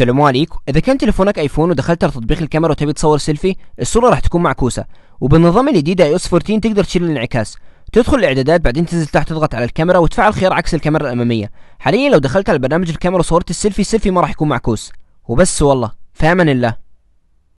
السلام عليكم اذا كان تليفونك ايفون ودخلت على تطبيق الكاميرا وتبي تصور سيلفي الصوره راح تكون معكوسه وبالنظام الجديد اي اس 14 تقدر تشيل الانعكاس تدخل الاعدادات بعدين تنزل تحت تضغط على الكاميرا وتفعل خيار عكس الكاميرا الاماميه حاليا لو دخلت على برنامج الكاميرا وصورت السيلفي السيلفي ما راح يكون معكوس وبس والله فامن الله